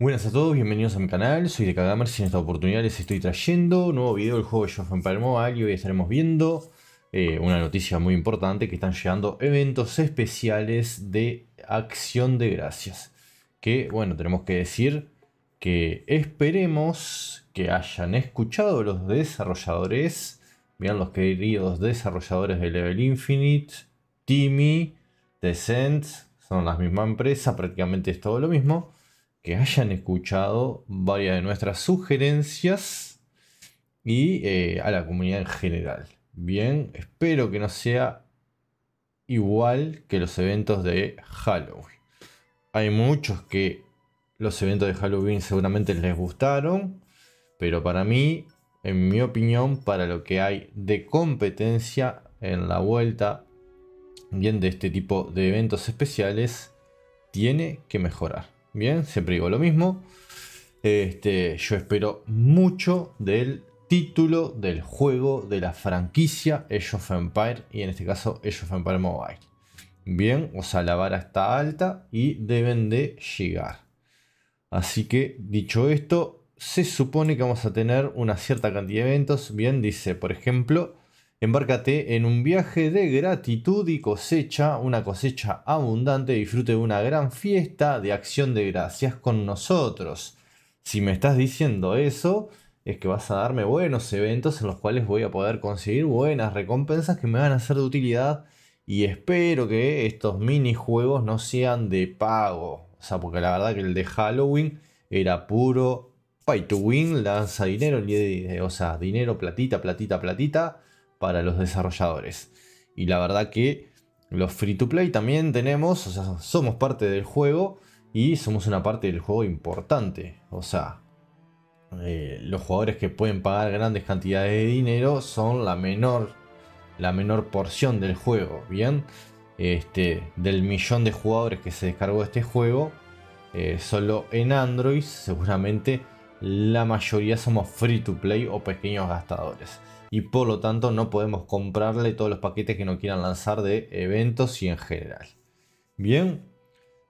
Buenas a todos, bienvenidos a mi canal, soy de cadamer y en esta oportunidad les estoy trayendo un nuevo video del juego de en Mobile y hoy estaremos viendo eh, una noticia muy importante que están llegando eventos especiales de Acción de Gracias. Que bueno, tenemos que decir que esperemos que hayan escuchado los desarrolladores, vean los queridos desarrolladores de Level Infinite, Timmy, Descent, son las misma empresa, prácticamente es todo lo mismo que hayan escuchado varias de nuestras sugerencias y eh, a la comunidad en general. Bien, espero que no sea igual que los eventos de Halloween. Hay muchos que los eventos de Halloween seguramente les gustaron, pero para mí, en mi opinión, para lo que hay de competencia en la vuelta, bien de este tipo de eventos especiales, tiene que mejorar. Bien, siempre digo lo mismo. Este, yo espero mucho del título del juego de la franquicia Age of Empire y en este caso Age of Empire Mobile. Bien, o sea, la vara está alta y deben de llegar. Así que dicho esto, se supone que vamos a tener una cierta cantidad de eventos. Bien, dice, por ejemplo, Embárcate en un viaje de gratitud y cosecha, una cosecha abundante. Disfrute de una gran fiesta de acción de gracias con nosotros. Si me estás diciendo eso, es que vas a darme buenos eventos en los cuales voy a poder conseguir buenas recompensas que me van a ser de utilidad. Y espero que estos minijuegos no sean de pago. O sea, porque la verdad que el de Halloween era puro pay to win, lanza dinero, o sea, dinero, platita, platita, platita para los desarrolladores. Y la verdad que los free to play también tenemos, o sea, somos parte del juego y somos una parte del juego importante. O sea, eh, los jugadores que pueden pagar grandes cantidades de dinero son la menor, la menor porción del juego. Bien, este, del millón de jugadores que se descargó este juego, eh, solo en Android seguramente la mayoría somos free to play o pequeños gastadores. Y por lo tanto no podemos comprarle todos los paquetes que no quieran lanzar de eventos y en general. Bien,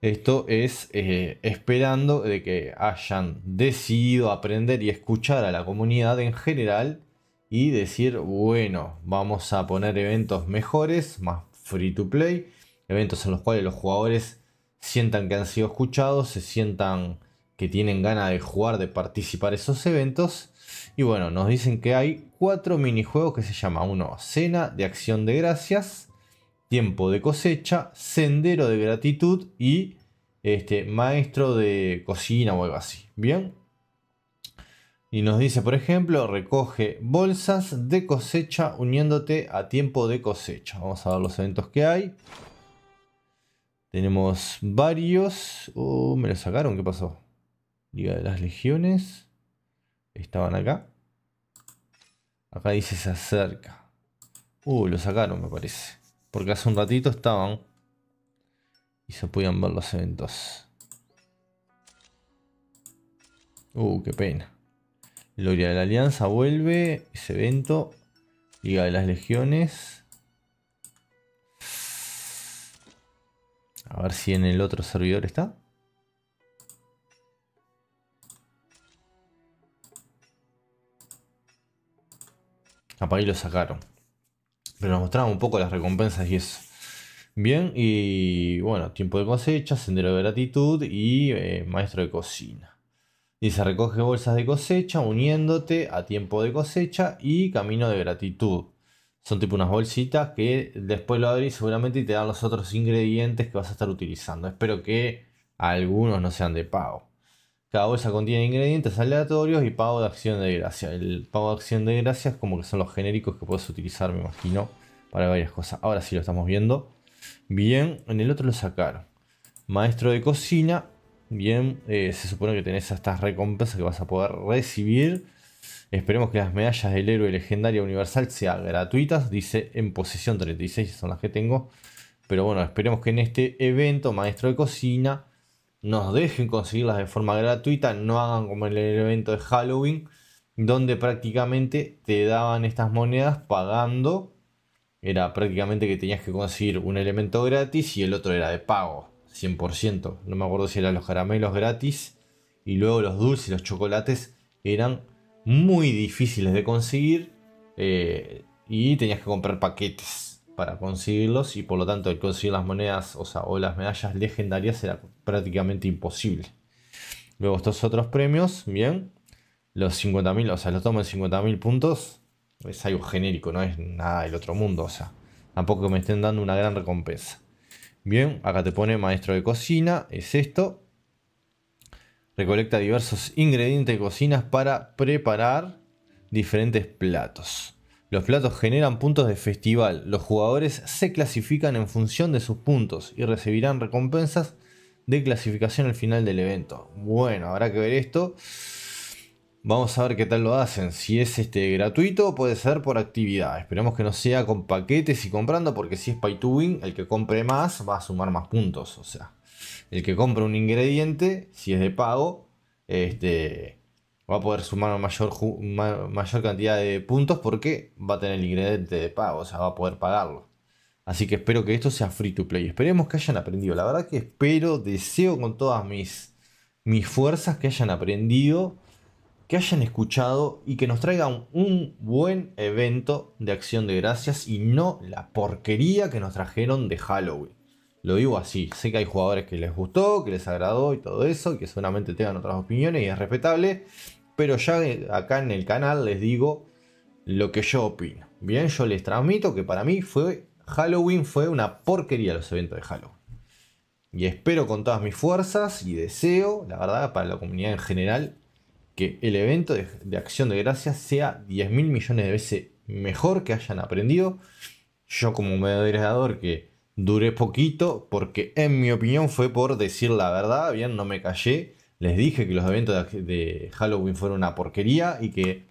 esto es eh, esperando de que hayan decidido aprender y escuchar a la comunidad en general y decir, bueno, vamos a poner eventos mejores, más free to play, eventos en los cuales los jugadores sientan que han sido escuchados, se sientan que tienen ganas de jugar, de participar esos eventos. Y bueno, nos dicen que hay cuatro minijuegos que se llama uno Cena de Acción de Gracias, Tiempo de Cosecha, Sendero de Gratitud y este, Maestro de Cocina o algo así. Bien. Y nos dice, por ejemplo, recoge bolsas de cosecha uniéndote a tiempo de cosecha. Vamos a ver los eventos que hay. Tenemos varios. Uh, me lo sacaron, ¿qué pasó? Liga de las Legiones. Estaban acá. Acá dice se acerca. Uh, lo sacaron me parece. Porque hace un ratito estaban. Y se podían ver los eventos. Uh, qué pena. Gloria de la Alianza vuelve. Ese evento. Liga de las Legiones. A ver si en el otro servidor está. capaz lo sacaron. Pero nos mostraban un poco las recompensas y eso. Bien, y bueno, tiempo de cosecha, sendero de gratitud y eh, maestro de cocina. Y se recoge bolsas de cosecha uniéndote a tiempo de cosecha y camino de gratitud. Son tipo unas bolsitas que después lo abrís seguramente y te dan los otros ingredientes que vas a estar utilizando. Espero que algunos no sean de pago. Cada bolsa contiene ingredientes aleatorios y pago de acción de gracia. El pago de acción de gracia es como que son los genéricos que puedes utilizar, me imagino, para varias cosas. Ahora sí lo estamos viendo. Bien, en el otro lo sacaron. Maestro de cocina. Bien, eh, se supone que tenés estas recompensas que vas a poder recibir. Esperemos que las medallas del héroe legendaria universal sean gratuitas. Dice en posesión 36, son las que tengo. Pero bueno, esperemos que en este evento, maestro de cocina, nos dejen conseguirlas de forma gratuita, no hagan como el evento de Halloween, donde prácticamente te daban estas monedas pagando. Era prácticamente que tenías que conseguir un elemento gratis y el otro era de pago, 100%. No me acuerdo si eran los caramelos gratis y luego los dulces, los chocolates eran muy difíciles de conseguir eh, y tenías que comprar paquetes para conseguirlos y por lo tanto el conseguir las monedas o, o las medallas legendarias era prácticamente imposible. Luego estos otros premios, bien, los 50.000, o sea, los tomo en 50.000 puntos, es algo genérico, no es nada del otro mundo, o sea, tampoco me estén dando una gran recompensa. Bien, acá te pone maestro de cocina, es esto. Recolecta diversos ingredientes de cocinas para preparar diferentes platos. Los platos generan puntos de festival. Los jugadores se clasifican en función de sus puntos y recibirán recompensas de clasificación al final del evento. Bueno, habrá que ver esto. Vamos a ver qué tal lo hacen. Si es este gratuito, puede ser por actividad. Esperemos que no sea con paquetes y comprando, porque si es pay el que compre más va a sumar más puntos. O sea, el que compra un ingrediente, si es de pago, este, va a poder sumar mayor, mayor cantidad de puntos porque va a tener el ingrediente de pago, o sea, va a poder pagarlo. Así que espero que esto sea free to play. Esperemos que hayan aprendido. La verdad que espero, deseo con todas mis, mis fuerzas que hayan aprendido, que hayan escuchado y que nos traigan un buen evento de acción de gracias y no la porquería que nos trajeron de Halloween. Lo digo así, sé que hay jugadores que les gustó, que les agradó y todo eso, y que seguramente tengan otras opiniones y es respetable, pero ya acá en el canal les digo lo que yo opino. Bien, yo les transmito que para mí fue Halloween fue una porquería los eventos de Halloween. Y espero con todas mis fuerzas y deseo, la verdad, para la comunidad en general, que el evento de, acción de gracias sea 10 mil millones de veces mejor que hayan aprendido. Yo como moderador que duré poquito, porque en mi opinión fue por decir la verdad, bien, no me callé les dije que los eventos de Halloween fueron una porquería y que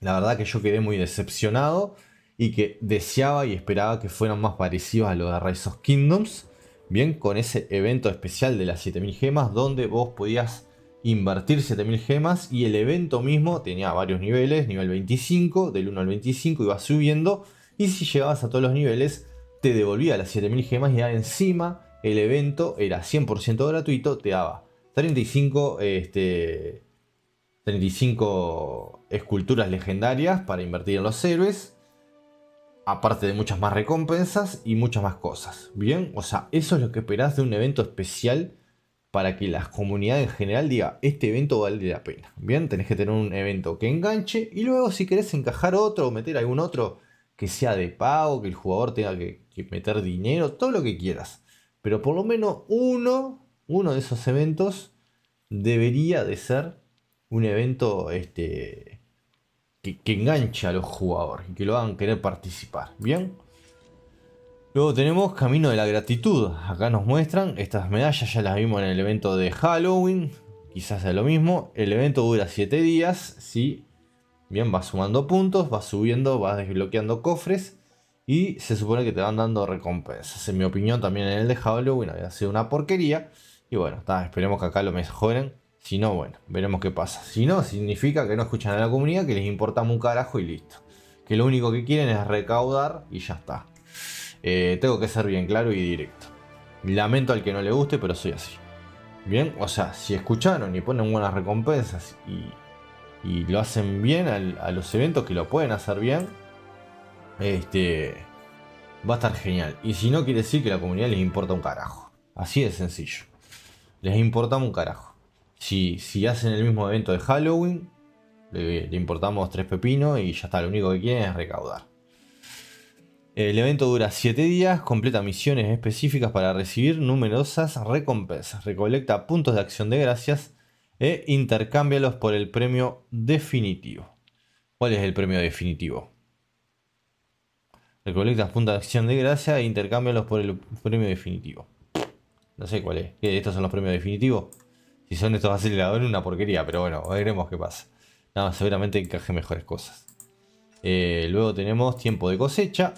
la verdad que yo quedé muy decepcionado y que deseaba y esperaba que fueran más parecidos a los de Rise of Kingdoms. Bien, con ese evento especial de las 7000 gemas donde vos podías invertir 7000 gemas y el evento mismo tenía varios niveles, nivel 25, del 1 al 25 iba subiendo y si llegabas a todos los niveles te devolvía las 7000 gemas y encima el evento era 100% gratuito, te daba 35, este, 35 esculturas legendarias para invertir en los héroes. Aparte de muchas más recompensas y muchas más cosas. Bien, o sea, eso es lo que esperás de un evento especial para que la comunidad en general diga, este evento vale la pena. Bien, tenés que tener un evento que enganche y luego si querés encajar otro o meter algún otro que sea de pago, que el jugador tenga que meter dinero, todo lo que quieras. Pero por lo menos uno uno de esos eventos debería de ser un evento este, que, enganche a los jugadores y que lo hagan querer participar. Bien. Luego tenemos Camino de la Gratitud. Acá nos muestran estas medallas, ya las vimos en el evento de Halloween. Quizás sea lo mismo. El evento dura 7 días, ¿sí? Bien, va sumando puntos, va subiendo, va desbloqueando cofres. Y se supone que te van dando recompensas. En mi opinión, también en el de Halloween había sido una porquería. Y bueno, esperemos que acá lo mejoren. Si no, bueno, veremos qué pasa. Si no, significa que no escuchan a la comunidad, que les importamos un carajo y listo. Que lo único que quieren es recaudar y ya está. Eh, tengo que ser bien claro y directo. Lamento al que no le guste, pero soy así. Bien, o sea, si escucharon y ponen buenas recompensas y, lo hacen bien a los eventos que lo pueden hacer bien, este va a estar genial. Y si no, quiere decir que la comunidad les importa un carajo. Así de sencillo les importamos un carajo. Si, si hacen el mismo evento de Halloween, le, importamos tres pepinos y ya está, lo único que quieren es recaudar. El evento dura 7 días, completa misiones específicas para recibir numerosas recompensas, recolecta puntos de acción de gracias e intercámbialos por el premio definitivo. ¿Cuál es el premio definitivo? Recolecta puntos de acción de gracias. e intercámbialos por el premio definitivo. No sé cuál es. ¿Estos son los premios definitivos? Si son estos aceleradores, una porquería, pero bueno, veremos qué pasa. Nada, no, seguramente encaje mejores cosas. Eh, luego tenemos tiempo de cosecha.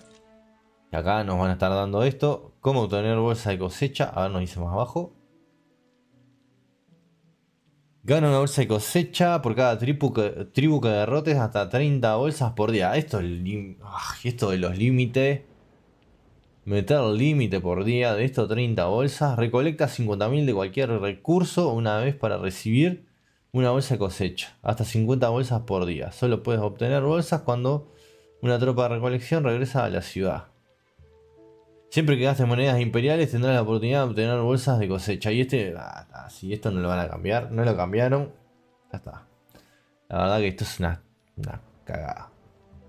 Y acá nos van a estar dando esto. ¿Cómo obtener bolsa de cosecha? A ver, nos dice más abajo. Gana una bolsa de cosecha por cada tribu que, derrotes hasta 30 bolsas por día. Esto, es esto de los límites meter límite por día de estos 30 bolsas, recolecta 50.000 de cualquier recurso una vez para recibir una bolsa de cosecha, hasta 50 bolsas por día. Solo puedes obtener bolsas cuando una tropa de recolección regresa a la ciudad. Siempre que gastes monedas imperiales tendrás la oportunidad de obtener bolsas de cosecha. Y este, ah, si esto no lo van a cambiar, no lo cambiaron, ya está. La verdad que esto es una, una cagada.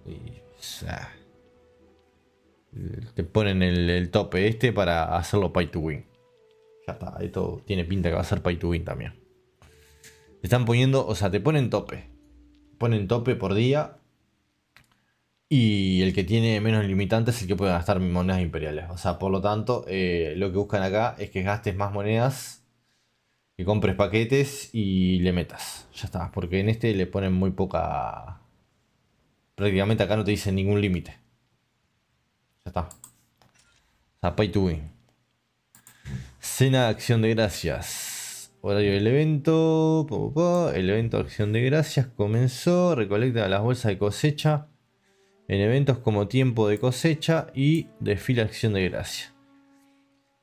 Y, eh. Eh, te ponen el, tope este para hacerlo pay to win. Ya está, esto tiene pinta que va a ser pay to win también. Te están poniendo, o sea, te ponen tope. Ponen tope por día. Y el que tiene menos limitantes es el que puede gastar monedas imperiales. O sea, por lo tanto, eh, lo que buscan acá es que gastes más monedas, que compres paquetes y le metas. Ya está, porque en este le ponen muy poca... Prácticamente acá no te dicen ningún límite. Ya está. Zapay Cena de acción de gracias. Horario del evento. el evento de acción de gracias comenzó. Recolecta las bolsas de cosecha. En eventos como tiempo de cosecha y desfile acción de gracias.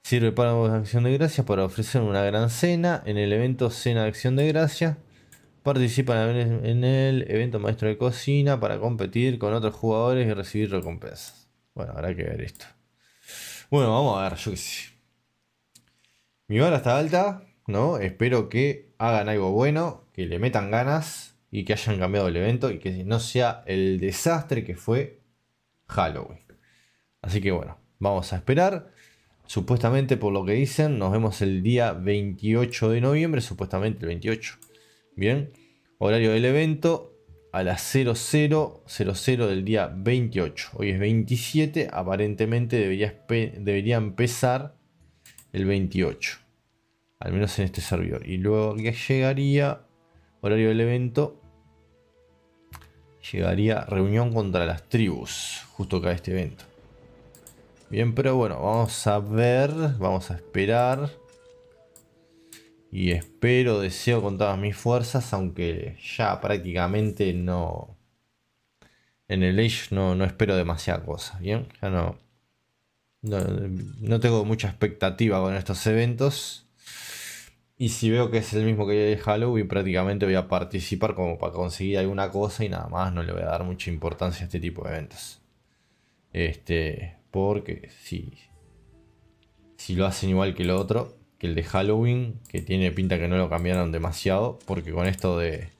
Sirve para la acción de gracias para ofrecer una gran cena. En el evento cena de acción de gracias. Participan en el evento maestro de cocina para competir con otros jugadores y recibir recompensas. Bueno, habrá que ver esto. Bueno, vamos a ver, yo sé. Mi hora está alta, ¿no? Espero que hagan algo bueno, que le metan ganas y que hayan cambiado el evento y que no sea el desastre que fue Halloween. Así que bueno, vamos a esperar. Supuestamente, por lo que dicen, nos vemos el día 28 de noviembre, supuestamente el 28. Bien, horario del evento, a las 0000 del día 28. Hoy es 27, aparentemente debería, debería empezar el 28. Al menos en este servidor. Y luego que llegaría, horario del evento, llegaría reunión contra las tribus, justo acá este evento. Bien, pero bueno, vamos a ver, vamos a esperar y espero, deseo con todas mis fuerzas, aunque ya prácticamente no... En el Age no, espero demasiada cosa, ¿bien? Ya no, no, tengo mucha expectativa con estos eventos. Y si veo que es el mismo que el Halloween, prácticamente voy a participar como para conseguir alguna cosa y nada más, no le voy a dar mucha importancia a este tipo de eventos. Este, porque si, si lo hacen igual que lo otro, que el de Halloween, que tiene pinta que no lo cambiaron demasiado, porque con esto de,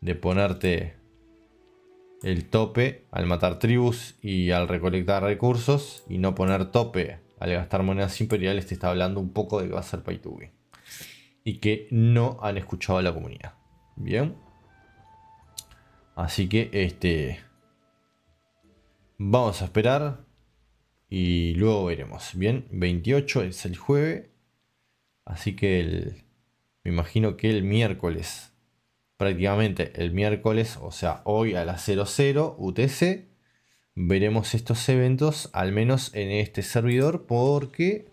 de ponerte el tope al matar tribus y al recolectar recursos y no poner tope al gastar monedas imperiales te está hablando un poco de que va a ser pay y que no han escuchado a la comunidad. Bien. Así que este vamos a esperar y luego veremos. Bien, 28 es el jueves Así que me imagino que el miércoles, prácticamente el miércoles, o sea, hoy a las 00 UTC, veremos estos eventos, al menos en este servidor, porque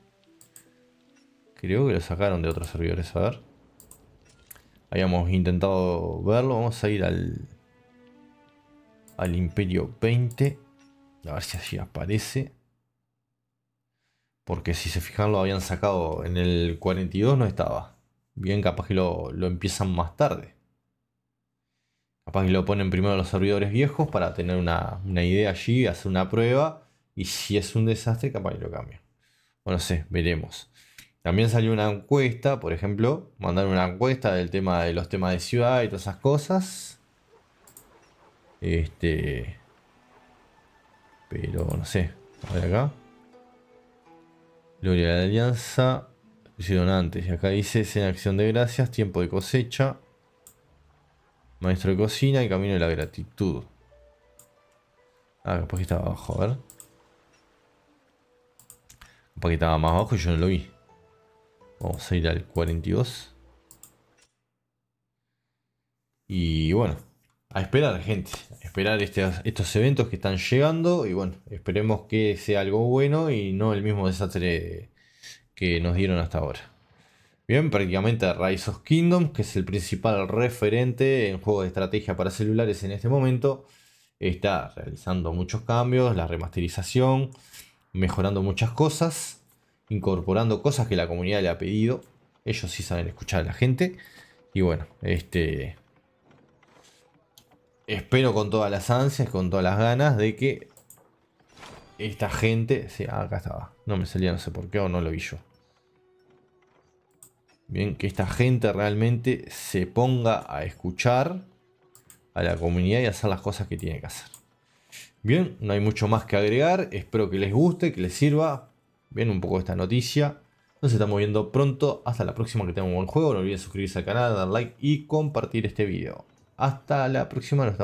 creo que lo sacaron de otros servidores, a ver. Habíamos intentado verlo, vamos a ir al, al Imperio 20, a ver si así aparece. Porque si se fijan, lo habían sacado en el 42, no estaba. Bien, capaz que lo, empiezan más tarde. Capaz que lo ponen primero los servidores viejos para tener una, idea allí, hacer una prueba. Y si es un desastre, capaz que lo cambian. Bueno, no sé, veremos. También salió una encuesta, por ejemplo, mandaron una encuesta del tema de los temas de ciudad y todas esas cosas. Este. Pero no sé. A ver acá. Gloria de la Alianza, hicieron Y acá dice en acción de gracias, tiempo de cosecha, maestro de cocina y camino de la gratitud. Ah, capaz que estaba abajo, a ver. Capaz que estaba más abajo y yo no lo vi. Vamos a ir al 42. Y bueno, a esperar, gente. A esperar estos eventos que están llegando. Y bueno, esperemos que sea algo bueno y no el mismo desastre que nos dieron hasta ahora. Bien, prácticamente Rise of Kingdom, que es el principal referente en juegos de estrategia para celulares en este momento, está realizando muchos cambios, la remasterización, mejorando muchas cosas, incorporando cosas que la comunidad le ha pedido. Ellos sí saben escuchar a la gente. Y bueno, este, espero con todas las ansias, con todas las ganas de que esta gente... Sí, ah, acá estaba. No me salía, no sé por qué, o no lo vi yo. Bien, que esta gente realmente se ponga a escuchar a la comunidad y hacer las cosas que tiene que hacer. Bien, no hay mucho más que agregar. Espero que les guste, que les sirva. Bien, un poco esta noticia. Nos estamos viendo pronto. Hasta la próxima que tengan un buen juego. No olviden suscribirse al canal, dar like y compartir este video. Hasta la próxima, nos estamos.